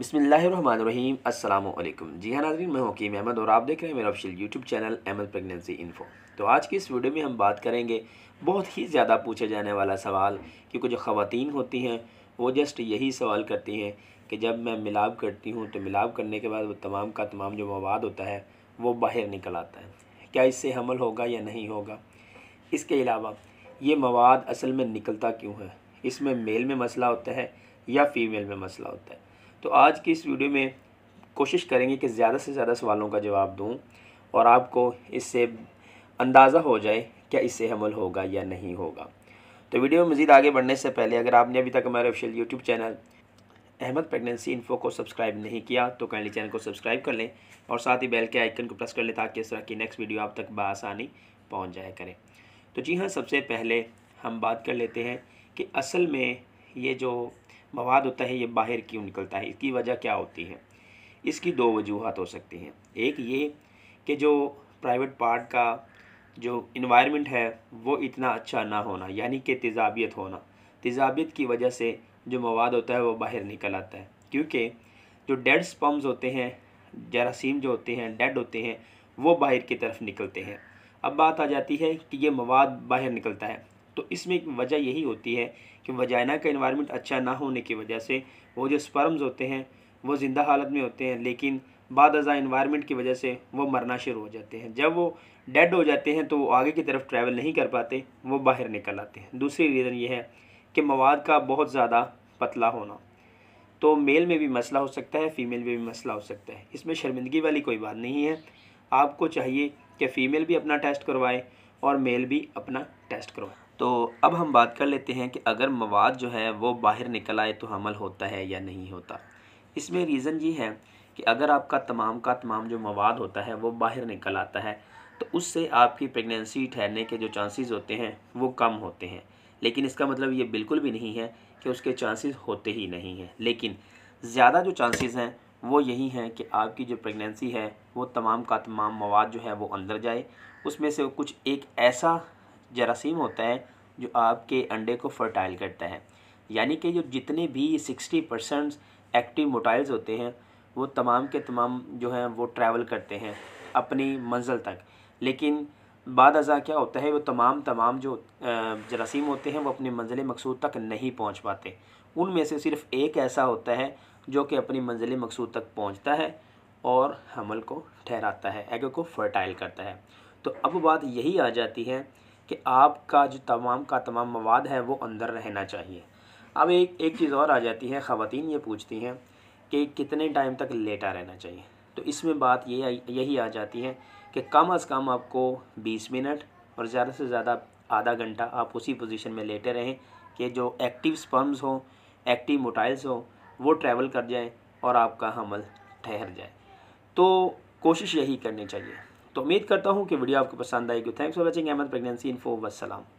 बसमीम अल्लाम जी हाँ नाजरीन मैं हकीम अहमद और आप देख रहे हैं मेरा official YouTube channel Ahmed pregnancy info तो आज की इस वीडियो में हम बात करेंगे बहुत ही ज़्यादा पूछे जाने वाला सवाल क्योंकि जो ख़वान होती हैं वो जस्ट यही सवाल करती हैं कि जब मैं मिलाप करती हूँ तो मिलाप करने के बाद वो तमाम का तमाम जो मवाद होता है वो बाहर निकल आता है क्या इससे हमल होगा या नहीं होगा इसके अलावा ये मवाद असल में निकलता क्यों है इसमें मेल में मसला होता है या फ़ीमेल में मसला होता है तो आज की इस वीडियो में कोशिश करेंगे कि ज़्यादा से ज़्यादा सवालों का जवाब दूँ और आपको इससे अंदाज़ा हो जाए क्या इससे अमल होगा या नहीं होगा तो वीडियो में मज़ीद आगे बढ़ने से पहले अगर आपने अभी तक हमारे official YouTube channel Ahmed pregnancy info को सब्सक्राइब नहीं किया तो काइंडली चैनल को सब्सक्राइब कर लें और साथ ही बेल के आइकन को प्रेस कर लें ताकि इस तरह की नेक्स्ट वीडियो आप तक बसानी पहुँच जाया करें तो जी हाँ सबसे पहले हम बात कर लेते हैं कि असल में ये जो मवाद होता है ये बाहर क्यों निकलता है इसकी वजह क्या होती है इसकी दो वजूहत हो सकती हैं एक ये कि जो प्राइवेट पार्ट का जो इन्वायरमेंट है वो इतना अच्छा ना होना यानी कि तेजाबियत होना तेजाबियत की वजह से जो मवाद होता है वो बाहर निकल आता है क्योंकि जो डेड स्पम्स होते हैं जरासीम जो होते हैं डेड होते हैं वो बाहर की तरफ निकलते हैं अब बात आ जाती है कि ये मवाद बाहर निकलता है तो इसमें एक वजह यही होती है कि वजाइना का इन्वायरमेंट अच्छा ना होने की वजह से वो जो स्पर्म्स होते हैं वो ज़िंदा हालत में होते हैं लेकिन बाद अज़ा इन्वायरमेंट की वजह से वो मरना शुरू हो जाते हैं जब वो डेड हो जाते हैं तो वो आगे की तरफ ट्रैवल नहीं कर पाते वो बाहर निकल आते हैं दूसरी रीज़न ये है कि मवाद का बहुत ज़्यादा पतला होना तो मेल में भी मसला हो सकता है फ़ीमेल में भी मसला हो सकता है इसमें शर्मिंदगी वाली कोई बात नहीं है आपको चाहिए कि फ़ीमेल भी अपना टेस्ट करवाए और मेल भी अपना टेस्ट करवाए तो अब हम बात कर लेते हैं कि अगर मवाद जो है वो बाहर निकल आए तो हमल होता है या नहीं होता इसमें रीज़न ये है कि अगर आपका तमाम का तमाम जो मवाद होता है वो बाहर निकल आता है तो उससे आपकी प्रेगनेंसी ठहरने के जो चांसेस होते हैं वो कम होते हैं लेकिन इसका मतलब ये बिल्कुल भी नहीं है कि उसके चांसेस होते ही नहीं हैं लेकिन ज़्यादा जो चांसेस हैं वो यही हैं कि आपकी जो प्रेगनेंसी है वो तमाम का तमाम मवाद जो है वो अंदर जाए उसमें से कुछ एक ऐसा जरासीम होता है जो आपके अंडे को फर्टाइल करता है यानी कि जो जितने भी सिक्सटी परसेंट एक्टिव मोटाइल्स होते हैं वो तमाम के तमाम जो हैं वो ट्रैवल करते हैं अपनी मंजिल तक लेकिन बाद अज़ा क्या होता है वो तमाम तमाम जो जरासीम होते हैं वो अपने मंजिल मकसूद तक नहीं पहुंच पाते उनमें से सिर्फ़ एक ऐसा होता है जो कि अपनी मंजिल मकसूद तक पहुंचता है और हमल को ठहराता है एग को फर्टाइल करता है तो अब बात यही आ जाती है कि आपका जो तमाम का तमाम मवाद है वो अंदर रहना चाहिए अब एक एक चीज़ और आ जाती है ख़वातीन ये पूछती हैं कि कितने टाइम तक लेटा रहना चाहिए तो इसमें बात ये यही आ जाती है कि कम अज़ कम आपको बीस मिनट और ज़्यादा से ज़्यादा आधा घंटा आप उसी पोजीशन में लेटे रहें कि जो एक्टिव स्पर्म्स हो एक्टिव मोटाइल्स हो वो ट्रैवल कर जाए और आपका हमल ठहर जाए तो कोशिश यही करनी चाहिए तो उम्मीद करता हूँ कि वीडियो आपको पसंद आएगी thanks for watching Ahmed pregnancy info वसलम